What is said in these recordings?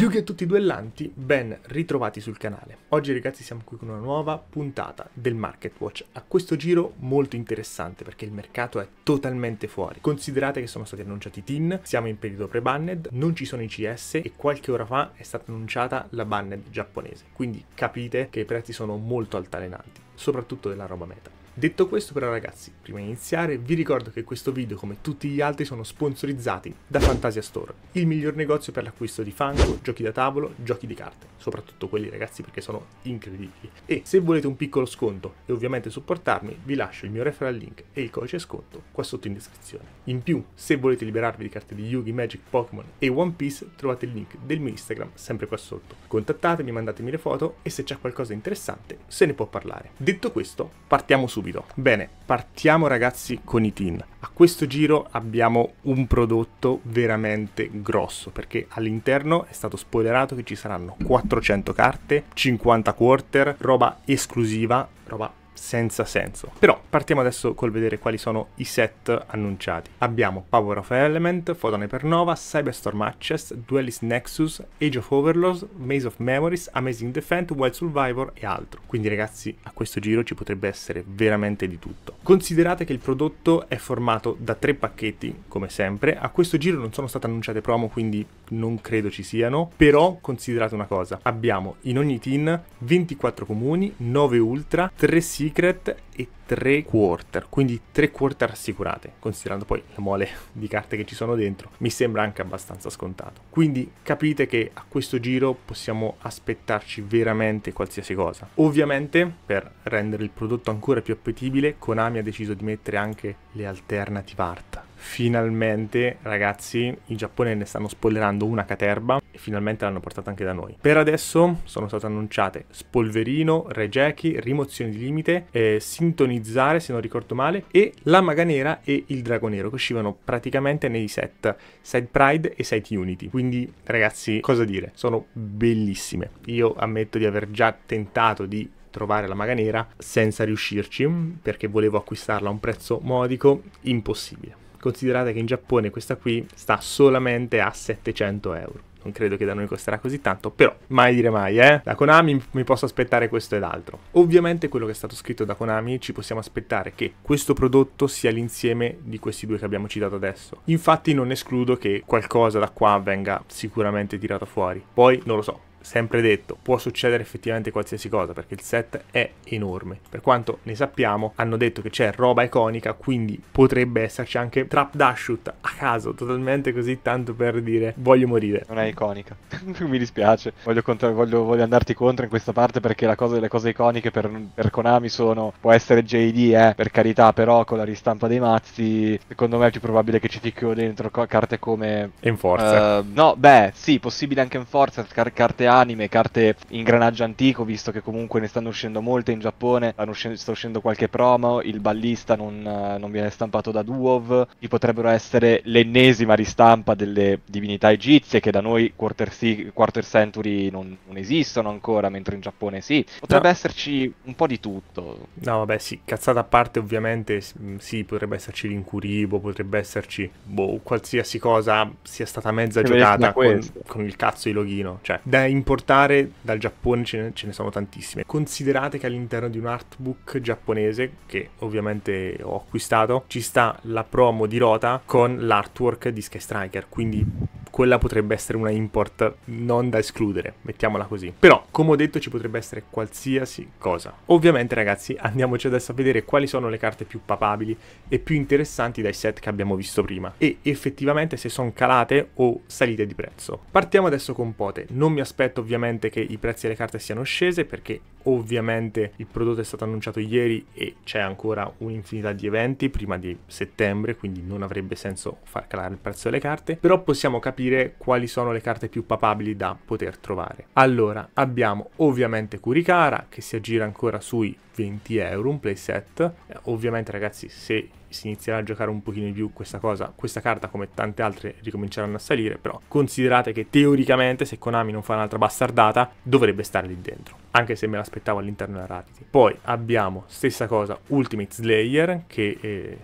Yu-Gi-Oh! Tutti i duellanti, ben ritrovati sul canale. Oggi ragazzi siamo qui con una nuova puntata del Market Watch. A questo giro molto interessante perché il mercato è totalmente fuori. Considerate che sono stati annunciati i TIN, siamo in periodo pre-banned, non ci sono i CS e qualche ora fa è stata annunciata la banned giapponese. Quindi capite che i prezzi sono molto altalenanti, soprattutto della roba meta. Detto questo però ragazzi, prima di iniziare vi ricordo che questo video come tutti gli altri sono sponsorizzati da Fantasia Store, il miglior negozio per l'acquisto di fango, giochi da tavolo, giochi di carte, soprattutto quelli ragazzi perché sono incredibili. E se volete un piccolo sconto e ovviamente supportarmi, vi lascio il mio referral link e il codice sconto qua sotto in descrizione. In più, se volete liberarvi di carte di Yugi, Magic, Pokémon e One Piece, trovate il link del mio Instagram sempre qua sotto. Contattatemi, mandatemi le foto e se c'è qualcosa interessante se ne può parlare. Detto questo, partiamo subito subito. Bene, partiamo ragazzi con i tin. A questo giro abbiamo un prodotto veramente grosso perché all'interno è stato spoilerato che ci saranno 400 carte, 50 quarter, roba esclusiva, roba senza senso. Però partiamo adesso col vedere quali sono i set annunciati. Abbiamo Power of Element, Photon Pernova, Cyberstorm Access, Duelist Nexus, Age of Overlords, Maze of Memories, Amazing Defend, Wild Survivor e altro. Quindi ragazzi a questo giro ci potrebbe essere veramente di tutto. Considerate che il prodotto è formato da tre pacchetti, come sempre. A questo giro non sono state annunciate promo, quindi non credo ci siano. Però considerate una cosa, abbiamo in ogni team 24 comuni, 9 ultra, 3 sigli Sigret e 3 quarter, quindi 3 quarter assicurate, considerando poi la mole di carte che ci sono dentro, mi sembra anche abbastanza scontato. Quindi capite che a questo giro possiamo aspettarci veramente qualsiasi cosa. Ovviamente, per rendere il prodotto ancora più appetibile, Konami ha deciso di mettere anche le alternative art finalmente, ragazzi, in Giappone ne stanno spoilerando una caterba e finalmente l'hanno portata anche da noi. Per adesso sono state annunciate Spolverino, Regechi, Rimozione di Limite, eh, Sintonizzare se non ricordo male e La Maga Nera e Il Drago Nero che uscivano praticamente nei set Side Pride e Side Unity. Quindi ragazzi, cosa dire? Sono bellissime. Io ammetto di aver già tentato di trovare la maga nera senza riuscirci perché volevo acquistarla a un prezzo modico impossibile. Considerate che in Giappone questa qui sta solamente a 700 euro. Non credo che da noi costerà così tanto, però mai dire mai, eh? Da Konami mi posso aspettare questo ed altro. Ovviamente quello che è stato scritto da Konami ci possiamo aspettare che questo prodotto sia l'insieme di questi due che abbiamo citato adesso. Infatti non escludo che qualcosa da qua venga sicuramente tirato fuori. Poi non lo so, sempre detto, può succedere effettivamente qualsiasi cosa perché il set è enorme. Per quanto ne sappiamo, hanno detto che c'è roba iconica, quindi potrebbe esserci anche Trap Dashoot a caso, totalmente così, tanto per dire voglio morire. Non è iconica, mi dispiace, voglio, contra- voglio, voglio, andarti contro in questa parte perché la cosa, delle cose iconiche per, per Konami sono, può essere JD, eh, per carità, però con la ristampa dei mazzi, secondo me è più probabile che ci ficchino dentro carte come... Enforcer. Uh, no, beh, sì, possibile anche Enforcer, car- carte A anime, carte ingranaggio antico, visto che comunque ne stanno uscendo molte in Giappone, uscendo, sta uscendo qualche promo, il ballista non, eh, non viene stampato da Duov, ci potrebbero essere l'ennesima ristampa delle divinità egizie che da noi quarter, quarter century non, non, esistono ancora, mentre in Giappone sì. Potrebbe no. esserci un po' di tutto. No, vabbè sì, cazzata a parte ovviamente sì, potrebbe esserci l'incuribo, potrebbe esserci boh, qualsiasi cosa sia stata mezza giocata con, con, il cazzo di Loghino. Cioè, da in importare dal Giappone ce ne, ce ne, sono tantissime. Considerate che all'interno di un artbook giapponese, che ovviamente ho acquistato, ci sta la promo di Rota con l'artwork di Sky Striker, quindi quella potrebbe essere una import non da escludere, mettiamola così. Però, come ho detto, ci potrebbe essere qualsiasi cosa. Ovviamente, ragazzi, andiamoci adesso a vedere quali sono le carte più papabili e più interessanti dai set che abbiamo visto prima e effettivamente se sono calate o salite di prezzo. Partiamo adesso con Pote. Non mi aspetto ovviamente che i prezzi delle carte siano scese perché ovviamente il prodotto è stato annunciato ieri e c'è ancora un'infinità di eventi prima di settembre, quindi non avrebbe senso far calare il prezzo delle carte, però possiamo capire capire quali sono le carte più papabili da poter trovare. Allora, abbiamo ovviamente Kurikara, che si aggira ancora sui 20 euro, un playset. Eh, ovviamente ragazzi, se si inizierà a giocare un pochino di più questa cosa, questa carta come tante altre ricominceranno a salire, però considerate che teoricamente se Konami non fa un'altra bastardata dovrebbe stare lì dentro, anche se me l'aspettavo all'interno della Rarity. Poi abbiamo stessa cosa Ultimate Slayer che eh,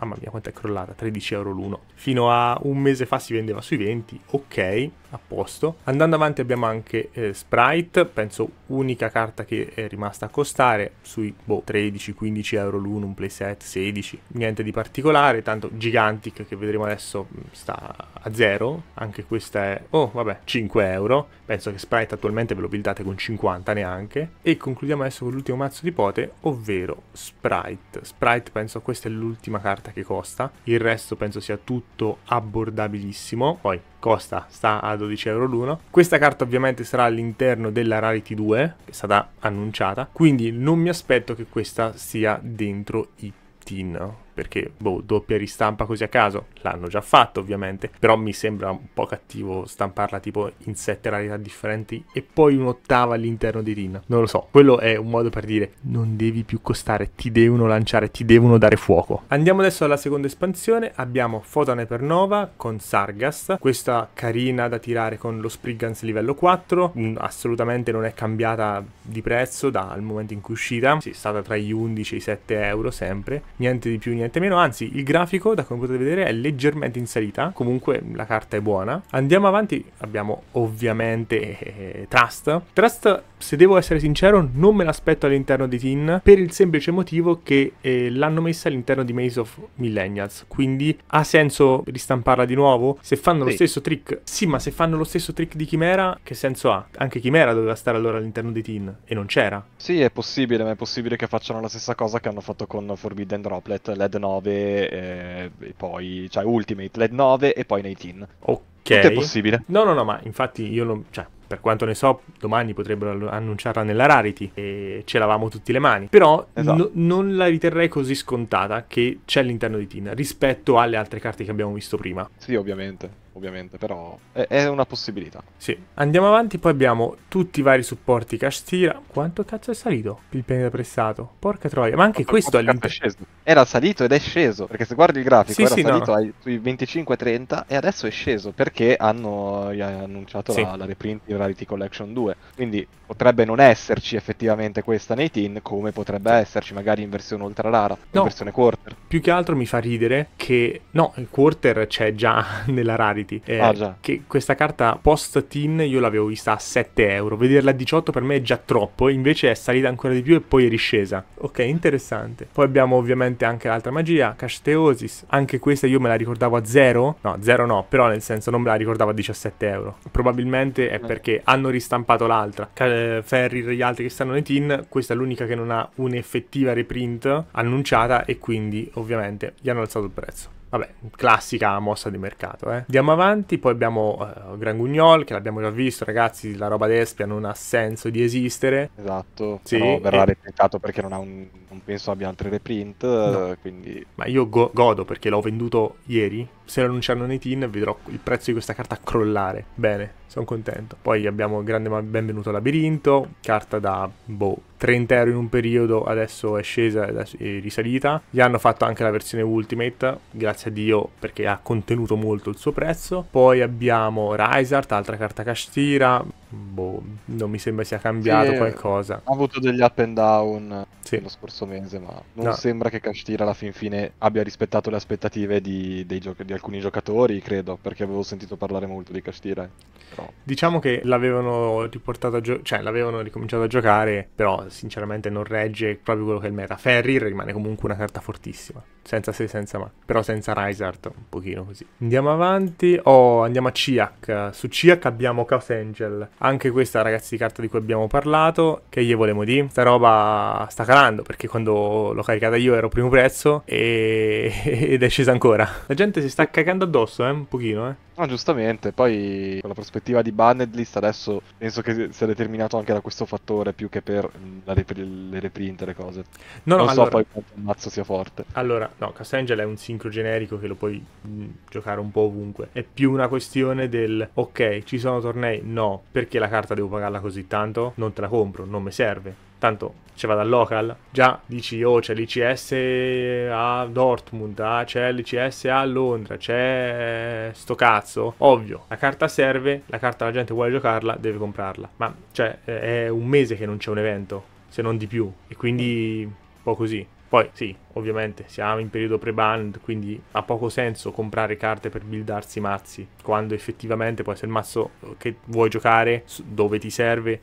mamma mia quanto è crollata, 13 euro l'uno. Fino a un mese fa si vendeva sui 20, ok, a posto. Andando avanti abbiamo anche eh, Sprite, penso unica carta che è rimasta a costare, sui boh, 13-15 euro l'uno, un playset 16, niente di particolare, tanto Gigantic che vedremo adesso mm, sta a zero, anche questa è, oh vabbè, 5 euro, penso che Sprite attualmente ve lo buildate con 50 neanche. E concludiamo adesso con l'ultimo mazzo di pote, ovvero Sprite. Sprite penso questa è l'ultima carta che costa, il resto penso sia tutto abbordabilissimo, poi costa sta a 12 euro l'uno. Questa carta ovviamente sarà all'interno della Rarity 2, che è stata annunciata, quindi non mi aspetto che questa sia dentro i tin perché, boh, doppia ristampa così a caso, l'hanno già fatto ovviamente, però mi sembra un po' cattivo stamparla tipo in sette rarità differenti e poi un'ottava all'interno di Rin. Non lo so, quello è un modo per dire non devi più costare, ti devono lanciare, ti devono dare fuoco. Andiamo adesso alla seconda espansione, abbiamo Fotone per Nova con Sargas, questa carina da tirare con lo Spriggans livello 4, mm, assolutamente non è cambiata di prezzo dal momento in cui è uscita, sì, è stata tra gli 11 e i 7 euro sempre, niente di più, niente niente meno, anzi il grafico da come potete vedere è leggermente in salita, comunque la carta è buona. Andiamo avanti, abbiamo ovviamente eh, eh, eh, Trust. Trust, se devo essere sincero, non me l'aspetto all'interno di Tin per il semplice motivo che eh, l'hanno messa all'interno di Maze of Millennials, quindi ha senso ristamparla di nuovo? Se fanno sì. lo stesso trick, sì, ma se fanno lo stesso trick di Chimera, che senso ha? Anche Chimera doveva stare allora all'interno di Tin e non c'era. Sì, è possibile, ma è possibile che facciano la stessa cosa che hanno fatto con Forbidden Droplet, Led Ultimate 9, eh, poi, cioè Ultimate, LED 9 e poi 18. Ok. Tutto è possibile. No, no, no, ma infatti io non cioè, per quanto ne so, domani potrebbero annunciarla nella Rarity e ce l'avamo tutti le mani. Però esatto. n- non la riterrei così scontata che c'è all'interno di Tin rispetto alle altre carte che abbiamo visto prima. Sì, ovviamente ovviamente, però è, è, una possibilità. Sì. Andiamo avanti, poi abbiamo tutti i vari supporti Castira. Quanto cazzo è salito il pianeta prestato? Porca troia, ma anche ma questo all'interno. Era salito ed è sceso, perché se guardi il grafico sì, era sì, salito no. ai, sui 25-30 e adesso è sceso perché hanno annunciato sì. la, la reprint di Rarity Collection 2. Quindi potrebbe non esserci effettivamente questa nei teen, come potrebbe esserci magari in versione ultra rara, no. in versione quarter. Più che altro mi fa ridere che no, il quarter c'è già nella Rarity Society. Eh, ah, che questa carta post tin io l'avevo vista a 7 euro. Vederla a 18 per me è già troppo, invece è salita ancora di più e poi è riscesa. Ok, interessante. Poi abbiamo ovviamente anche l'altra magia, Casteosis. Anche questa io me la ricordavo a 0. No, 0 no, però nel senso non me la ricordavo a 17 euro. Probabilmente è eh. perché hanno ristampato l'altra. Cal- eh, Ferri e gli altri che stanno nei tin. questa è l'unica che non ha un'effettiva reprint annunciata e quindi ovviamente gli hanno alzato il prezzo. Vabbè, classica mossa di mercato, eh. Andiamo avanti, poi abbiamo uh, eh, Gran Gugnol, che l'abbiamo già visto, ragazzi, la roba d'Espia non ha senso di esistere. Esatto, sì, no, verrà e... replicato perché non ha un non penso abbia altre reprint, no. Eh, quindi... Ma io go- godo perché l'ho venduto ieri, se lo annunciano nei tin vedrò il prezzo di questa carta crollare, bene, sono contento. Poi abbiamo il grande benvenuto labirinto, carta da, boh, 30 euro in un periodo, adesso è scesa e risalita. Gli hanno fatto anche la versione Ultimate, grazie a Dio perché ha contenuto molto il suo prezzo. Poi abbiamo Rizart, altra carta castira, boh, non mi sembra sia cambiato sì, qualcosa. Ha avuto degli up and down eh, sì. lo scorso mese, ma non no. sembra che Cashtira alla fin fine abbia rispettato le aspettative di, gioc- di, alcuni giocatori, credo, perché avevo sentito parlare molto di Cashtira. Eh, però... Diciamo che l'avevano riportato a gio- cioè l'avevano ricominciato a giocare, però sinceramente non regge proprio quello che è il meta. Ferrir rimane comunque una carta fortissima, senza se senza ma, però senza Rizard un pochino così. Andiamo avanti, oh, andiamo a Ciak. Su Ciak abbiamo Chaos Angel, anche questa ragazzi di carta di cui abbiamo parlato, che gli volevo di, sta roba sta calando perché quando l'ho caricata io ero primo prezzo e... ed è scesa ancora. La gente si sta cagando addosso, eh, un pochino, eh. No, giustamente, poi con la prospettiva di Banned List adesso penso che sia determinato anche da questo fattore più che per mm, rep- le reprint le cose. No, no, non allora... so poi quanto il mazzo sia forte. Allora, no, Castangel è un sincro generico che lo puoi mh, mm, giocare un po' ovunque. È più una questione del ok, ci sono tornei? No, perché perché la carta devo pagarla così tanto? Non te la compro, non mi serve. Tanto ce vado al local, già dici oh c'è l'ICS a Dortmund, ah, c'è l'ICS a Londra, c'è sto cazzo, ovvio, la carta serve, la carta la gente vuole giocarla, deve comprarla, ma cioè è un mese che non c'è un evento, se non di più, e quindi un po' così. Poi sì, ovviamente siamo in periodo pre-band, quindi ha poco senso comprare carte per buildarsi mazzi, quando effettivamente poi se il mazzo che vuoi giocare, dove ti serve,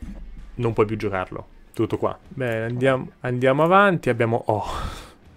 non puoi più giocarlo. Tutto qua. Bene, andiamo, andiamo avanti, abbiamo... Oh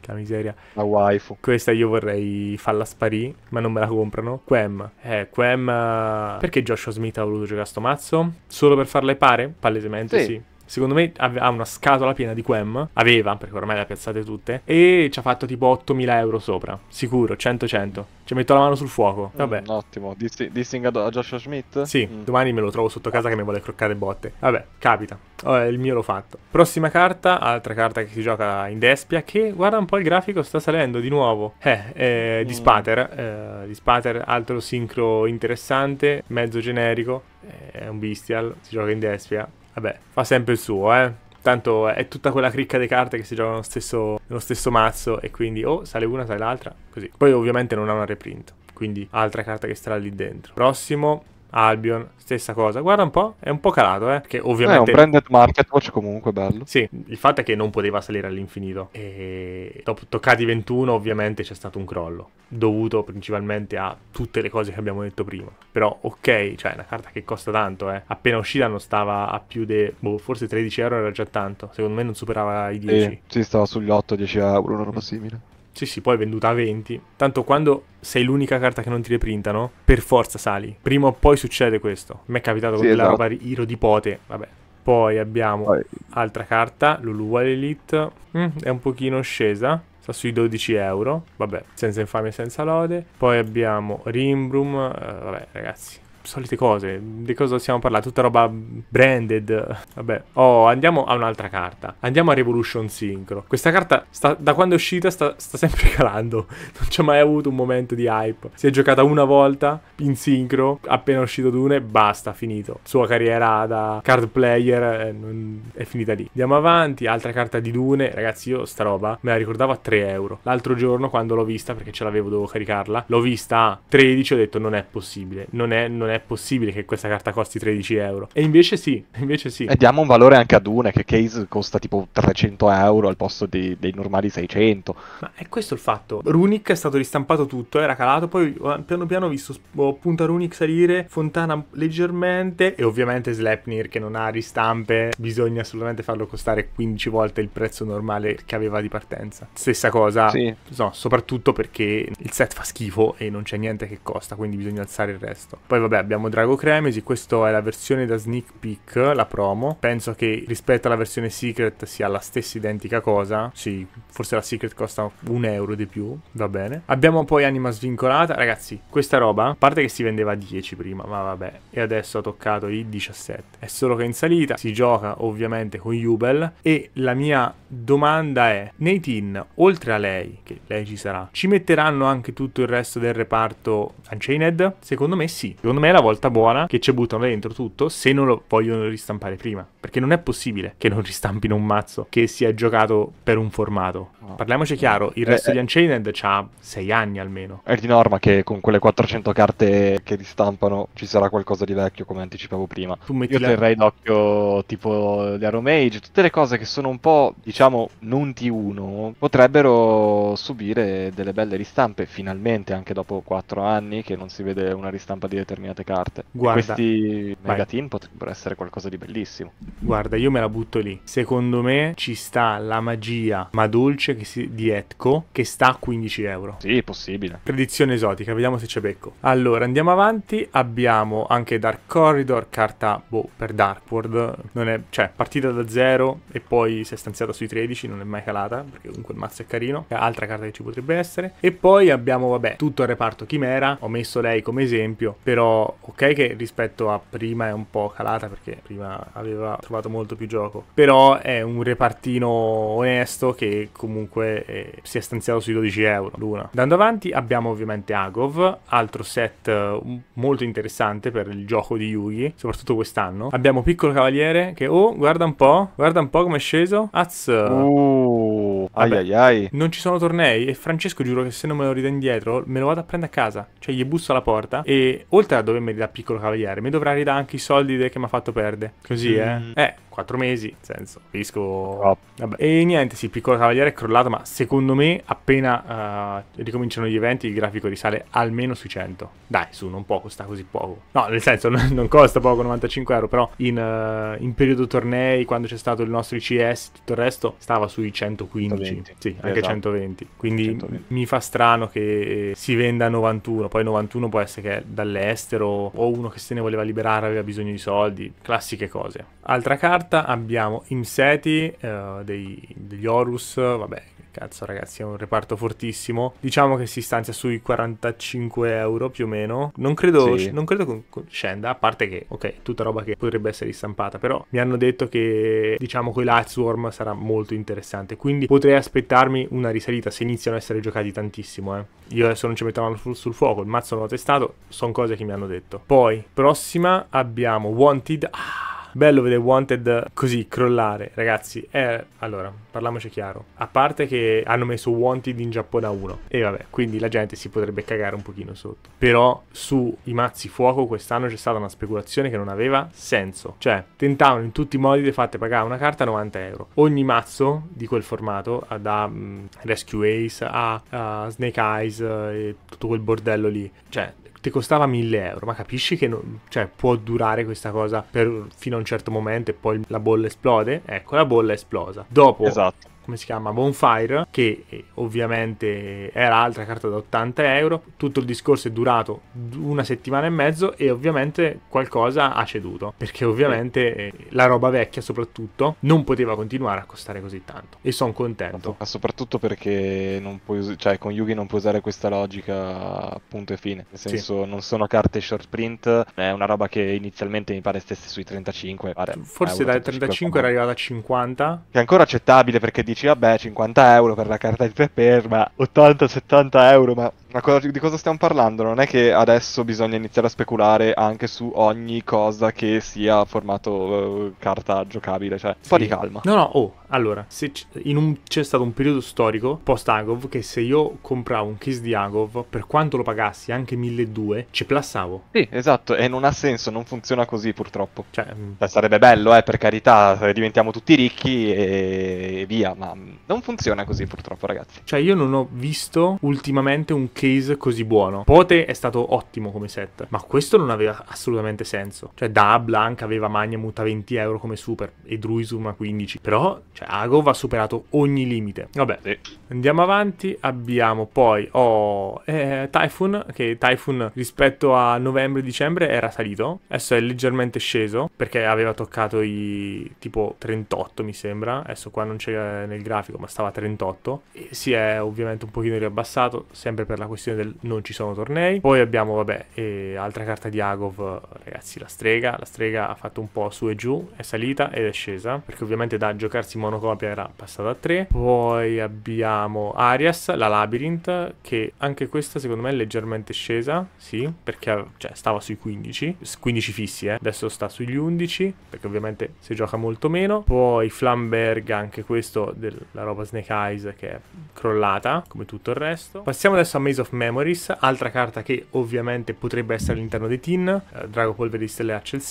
la miseria. La waifu. Questa io vorrei farla sparire, ma non me la comprano. Quem. Eh, Quem... Eh, perché Joshua Smith ha voluto giocare a sto mazzo? Solo per farla pare? Palesemente sì. sì. Secondo me ha una scatola piena di Quem. Aveva, perché ormai le ha piazzate tutte. E ci ha fatto tipo 8000 euro sopra. Sicuro, 100-100. Ci metto la mano sul fuoco. Mm, vabbè. Mm, ottimo. Dissing a Joshua Schmidt? Sì, mm. domani me lo trovo sotto casa che mi vuole croccare botte. Vabbè, capita. Oh, il mio l'ho fatto. Prossima carta, altra carta che si gioca in Despia. Che guarda un po' il grafico, sta salendo di nuovo. Eh, eh di mm. Spater. Eh, di Spater, altro sincro interessante. Mezzo generico. Eh, è un bestial. Si gioca in Despia. Vabbè, fa sempre il suo, eh. Tanto è tutta quella cricca di carte che si gioca nello stesso, nello stesso mazzo e quindi o oh, sale una, sale l'altra, così. Poi ovviamente non ha una reprint, quindi altra carta che starà lì dentro. Prossimo, Albion, stessa cosa. Guarda un po', è un po' calato, eh. Che ovviamente. Eh, è un branded market watch comunque bello. Sì, il fatto è che non poteva salire all'infinito. E dopo toccati 21, ovviamente c'è stato un crollo. Dovuto principalmente a tutte le cose che abbiamo detto prima. Però, ok, cioè, è una carta che costa tanto, eh. Appena uscita non stava a più di. Boh, forse 13 euro era già tanto. Secondo me non superava i 10. Eh, sì, stava sugli 8-10 euro, una roba simile. Sì, sì, poi è venduta a 20. Tanto quando sei l'unica carta che non ti reprintano, per forza sali. Prima o poi succede questo. Mi è capitato sì, con esatto. roba Iro di Pote, vabbè. Poi abbiamo poi. altra carta, l'Uluwa Elite. Mm, è un pochino scesa sta sui 12 euro, vabbè, senza infamia e senza lode. Poi abbiamo Rimbrum, eh, vabbè ragazzi, solite cose. Di cosa stiamo parlando? Tutta roba branded. Vabbè. Oh, andiamo a un'altra carta. Andiamo a Revolution Synchro. Questa carta, sta, da quando è uscita, sta, sta sempre calando. Non c'è mai avuto un momento di hype. Si è giocata una volta in sincro, appena è uscito Dune, basta, finito. Sua carriera da card player eh, non, è finita lì. Andiamo avanti, altra carta di Dune. Ragazzi, io sta roba me la ricordavo a 3 euro. L'altro giorno, quando l'ho vista, perché ce l'avevo, dovevo caricarla, l'ho vista a 13, ho detto non è possibile, non è, non è è possibile che questa carta costi 13 euro. E invece sì, invece sì. E diamo un valore anche ad una, che case costa tipo 300 euro al posto di, dei normali 600. Ma è questo il fatto. Runic è stato ristampato tutto, era calato, poi piano piano ho visto ho punta Runic salire, Fontana leggermente e ovviamente Slepnir che non ha ristampe, bisogna assolutamente farlo costare 15 volte il prezzo normale che aveva di partenza. Stessa cosa, sì. no, soprattutto perché il set fa schifo e non c'è niente che costa, quindi bisogna alzare il resto. Poi vabbè, abbiamo Drago Cremesi, questa è la versione da sneak peek, la promo. Penso che rispetto alla versione secret sia la stessa identica cosa. Sì, forse la secret costa un euro di più, va bene. Abbiamo poi anima svincolata. Ragazzi, questa roba, a parte che si vendeva a 10 prima, ma vabbè, e adesso ha toccato i 17. È solo che in salita si gioca ovviamente con Jubel e la mia domanda è, nei teen, oltre a lei, che lei ci sarà, ci metteranno anche tutto il resto del reparto Unchained? Secondo me sì. Secondo me me la volta buona che ci buttano dentro tutto se non lo vogliono ristampare prima. Perché non è possibile che non ristampino un mazzo che sia giocato per un formato. Parliamoci chiaro, il eh, resto eh, di Unchained eh. ha 6 anni almeno. È di norma che con quelle 400 carte che ristampano ci sarà qualcosa di vecchio, come anticipavo prima. Tu metti Io la... terrei d'occhio tipo gli Aromage, tutte le cose che sono un po', diciamo, non T1, potrebbero subire delle belle ristampe, finalmente, anche dopo 4 anni che non si vede una ristampa di determinati determinate carte. Guarda, questi megatin potrebbero essere qualcosa di bellissimo. Guarda, io me la butto lì. Secondo me ci sta la magia ma dolce si, di Etco che sta a 15 euro. Sì, possibile. Predizione esotica, vediamo se c'è becco. Allora, andiamo avanti. Abbiamo anche Dark Corridor, carta boh, per Dark World. Non è, cioè, partita da zero e poi si è stanziata sui 13, non è mai calata perché comunque il mazzo è carino. Altra carta che ci potrebbe essere. E poi abbiamo, vabbè, tutto il reparto Chimera. Ho messo lei come esempio, però ok che rispetto a prima è un po' calata perché prima aveva trovato molto più gioco, però è un repartino onesto che comunque eh, si è stanziato sui 12 euro l'una. Andando avanti abbiamo ovviamente Agov, altro set mm, molto interessante per il gioco di Yugi, soprattutto quest'anno. Abbiamo Piccolo Cavaliere che, oh, guarda un po', guarda un po' come è sceso. Az. Oh. Oh, Vabbè, ai ai ai. Non ci sono tornei e Francesco giuro che se non me lo ridà indietro me lo vado a prendere a casa. Cioè gli busso alla porta e oltre a dovermi ridare piccolo cavaliere mi dovrà ridare anche i soldi che mi ha fatto perdere. Così mm. eh. Eh, 4 mesi, nel senso, capisco... Oh. E niente, sì, Piccolo Cavaliere è crollato, ma secondo me appena uh, ricominciano gli eventi il grafico risale almeno sui 100. Dai, su, non può costare così poco. No, nel senso, non, non costa poco, 95 euro, però in, uh, in, periodo tornei, quando c'è stato il nostro ICS, tutto il resto, stava sui 115. 120. Sì, esatto. anche 120. Quindi 120. mi fa strano che si venda a 91, poi 91 può essere che è dall'estero o uno che se ne voleva liberare aveva bisogno di soldi, classiche cose. Altra carta carta abbiamo Imseti, eh, dei, degli Horus, vabbè, Cazzo ragazzi è un reparto fortissimo Diciamo che si stanzia sui 45 euro più o meno Non credo, sì. non credo scenda A parte che ok tutta roba che potrebbe essere ristampata Però mi hanno detto che diciamo con i Lightsworm sarà molto interessante Quindi potrei aspettarmi una risalita Se iniziano a essere giocati tantissimo eh. Io adesso non ci metto mano sul fuoco Il mazzo non l'ho testato Sono cose che mi hanno detto Poi prossima abbiamo Wanted Ah bello vedere Wanted così crollare, ragazzi. È... Eh, allora, parliamoci chiaro. A parte che hanno messo Wanted in Giappone a 1. E vabbè, quindi la gente si potrebbe cagare un pochino sotto. Però sui mazzi fuoco quest'anno c'è stata una speculazione che non aveva senso. Cioè, tentavano in tutti i modi di fate pagare una carta 90 euro. Ogni mazzo di quel formato, da mm, Rescue Ace a, a Snake Eyes eh, e tutto quel bordello lì. Cioè, ti costava 1000 euro, ma capisci che non, cioè, può durare questa cosa per, fino a un certo momento e poi la bolla esplode? Ecco, la bolla è esplosa. Dopo esatto come si chiama, Bonfire, che eh, ovviamente era altra carta da 80 euro. Tutto il discorso è durato una settimana e mezzo e ovviamente qualcosa ha ceduto, perché ovviamente eh, la roba vecchia soprattutto non poteva continuare a costare così tanto e sono contento. Ma soprattutto perché non puoi, cioè con Yugi non puoi usare questa logica punto e fine, nel senso sì. non sono carte short print, è una roba che inizialmente mi pare stesse sui 35, pare, forse eh, dai 35 era arrivata a 50. Che è ancora accettabile perché di dici vabbè 50 euro per la carta di Pepper, ma 80-70 euro, ma cosa, di cosa stiamo parlando? Non è che adesso bisogna iniziare a speculare anche su ogni cosa che sia formato uh, carta giocabile, cioè un sì. po' di calma. No, no, oh, allora, se un, c'è stato un periodo storico post-Agov che se io compravo un case di Agov, per quanto lo pagassi, anche 1200, ci plassavo. Sì, esatto, e non ha senso, non funziona così purtroppo. Cioè, cioè mm. Beh, sarebbe bello, eh, per carità, eh, diventiamo tutti ricchi e via, ma non funziona così purtroppo, ragazzi. Cioè, io non ho visto ultimamente un case così buono. Pote è stato ottimo come set, ma questo non aveva assolutamente senso. Cioè, da Blanca aveva Magnamut a 20 euro come super e Druisum a 15, però cioè, Agov ha superato ogni limite. Vabbè, sì. andiamo avanti. Abbiamo poi oh, eh, Typhoon, che Typhoon rispetto a novembre-dicembre e era salito. Adesso è leggermente sceso, perché aveva toccato i tipo 38, mi sembra. Adesso qua non c'è eh, nel grafico, ma stava a 38. E si è ovviamente un pochino riabbassato, sempre per la questione del non ci sono tornei. Poi abbiamo, vabbè, eh, altra carta di Agov, ragazzi, la strega. La strega ha fatto un po' su e giù, è salita ed è scesa, perché ovviamente da giocarsi molto monocopia era passata a 3. Poi abbiamo Arias, la Labyrinth, che anche questa secondo me è leggermente scesa, sì, perché cioè, stava sui 15, 15 fissi, eh. adesso sta sugli 11, perché ovviamente si gioca molto meno. Poi Flamberg, anche questo della roba Snake Eyes che è crollata, come tutto il resto. Passiamo adesso a Maze of Memories, altra carta che ovviamente potrebbe essere all'interno dei Tin, eh, Drago Polvere di Stellaccio il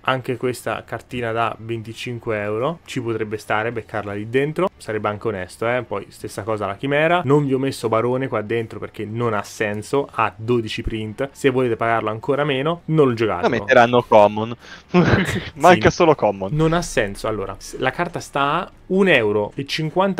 anche questa cartina da 25 euro, ci potrebbe stare cercare, beccarla lì dentro, sarebbe anche onesto, eh? Poi stessa cosa la chimera, non vi ho messo barone qua dentro perché non ha senso, ha 12 print, se volete pagarlo ancora meno, non lo giocate. La metteranno common, manca sì. solo common. Non ha senso, allora, la carta sta a 1,50 euro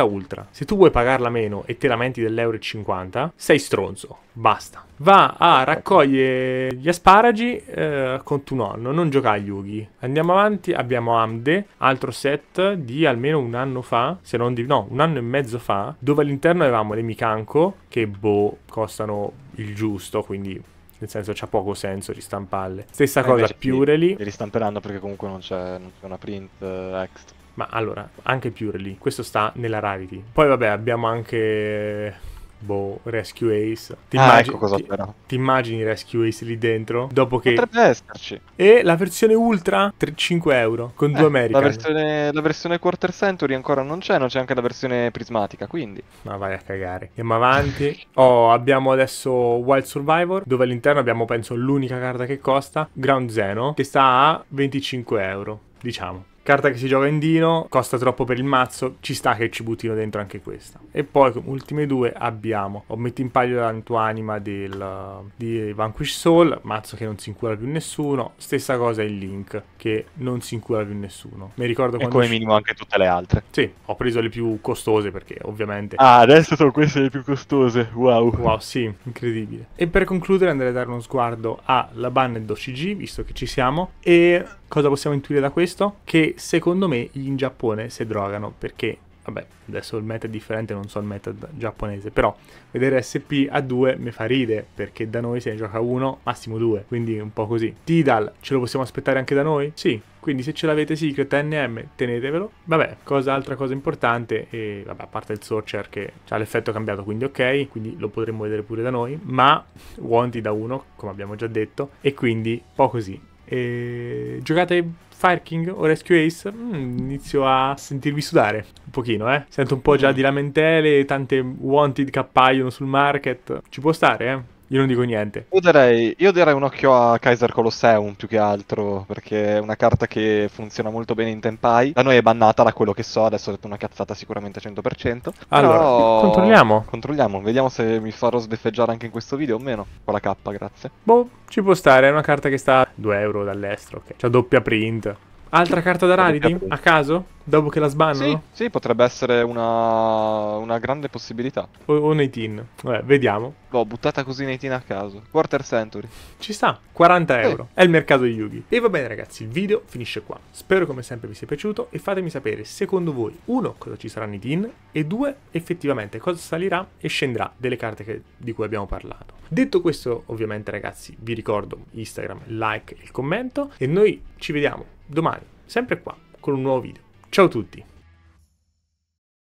ultra, se tu vuoi pagarla meno e te la menti dell'euro e 50, sei stronzo, basta va a raccogliere gli asparagi eh, con tuo nonno, non giocare agli ughi. Andiamo avanti, abbiamo Amde, altro set di almeno un anno fa, se non di no, un anno e mezzo fa, dove all'interno avevamo le Mikanko che boh, costano il giusto, quindi nel senso c'ha poco senso ristamparle. Stessa Ma eh, cosa Purely. Li, ristamperanno perché comunque non c'è, una print eh, extra. Ma allora, anche Purely, questo sta nella rarity. Poi vabbè, abbiamo anche boh, Rescue Ace. Ti, ah, immagini, ecco ti, ti immagini Rescue Ace lì dentro? Dopo che... Potrebbe esserci. E la versione Ultra? 3, 5 euro, con eh, due American. La versione, la versione, Quarter Century ancora non c'è, non c'è anche la versione prismatica, quindi... Ma vai a cagare. Andiamo avanti. oh, abbiamo adesso Wild Survivor, dove all'interno abbiamo, penso, l'unica carta che costa, Ground Zeno, che sta a 25 euro, diciamo. Carta che si gioca in Dino, costa troppo per il mazzo, ci sta che ci buttino dentro anche questa. E poi come ultime due abbiamo o metti in palio la l'antuanima del, di Vanquish Soul, mazzo che non si incura più nessuno, stessa cosa il Link che non si incura più nessuno. Mi ricordo quando... E come minimo anche tutte le altre. Sì, ho preso le più costose perché ovviamente... Ah, adesso sono queste le più costose, wow. Wow, sì, incredibile. E per concludere andrei a dare uno sguardo alla Banned OCG, visto che ci siamo, e cosa possiamo intuire da questo? Che secondo me in Giappone si drogano perché vabbè, adesso il meta è differente, non so il meta giapponese, però vedere SP a 2 mi fa ride, perché da noi se ne gioca 1, massimo 2, quindi un po' così. Tidal, ce lo possiamo aspettare anche da noi? Sì, quindi se ce l'avete Secret NM tenetevelo. Vabbè, cosa, altra cosa importante, e vabbè, a parte il Sorcerer che ha l'effetto cambiato, quindi ok, quindi lo potremmo vedere pure da noi, ma Wanted da 1, come abbiamo già detto, e quindi un po' così. E... Giocate Fire King o Rescue Ace, mm, inizio a sentirvi sudare un pochino, eh. Sento un po' già mm. di lamentele, tante wanted che appaiono sul market. Ci può stare, eh. Io non dico niente. Io darei, io darei, un occhio a Kaiser Colosseum più che altro, perché è una carta che funziona molto bene in Tempai. Da noi è bannata, da quello che so, adesso ho detto una cazzata sicuramente 100%. Allora, però... controlliamo. Controlliamo, vediamo se mi farò sbeffeggiare anche in questo video o meno. Con la K, grazie. Boh, ci può stare, è una carta che sta 2 euro dall'estero, ok. C'ha doppia print. Altra carta da rarity? A caso? Dopo che la sbannano? Sì, sì potrebbe essere una, una grande possibilità. O, o, nei tin. Vabbè, vediamo. L'ho boh, buttata così nei tin a caso. Quarter Century. Ci sta, 40 euro. Eh. È il mercato di Yugi. E va bene ragazzi, il video finisce qua. Spero come sempre vi sia piaciuto e fatemi sapere secondo voi, uno, cosa ci sarà nei tin e due, effettivamente cosa salirà e scenderà delle carte che, di cui abbiamo parlato. Detto questo, ovviamente ragazzi, vi ricordo Instagram, like e il commento e noi ci vediamo domani, sempre qua, con un nuovo video. Ciao a tutti!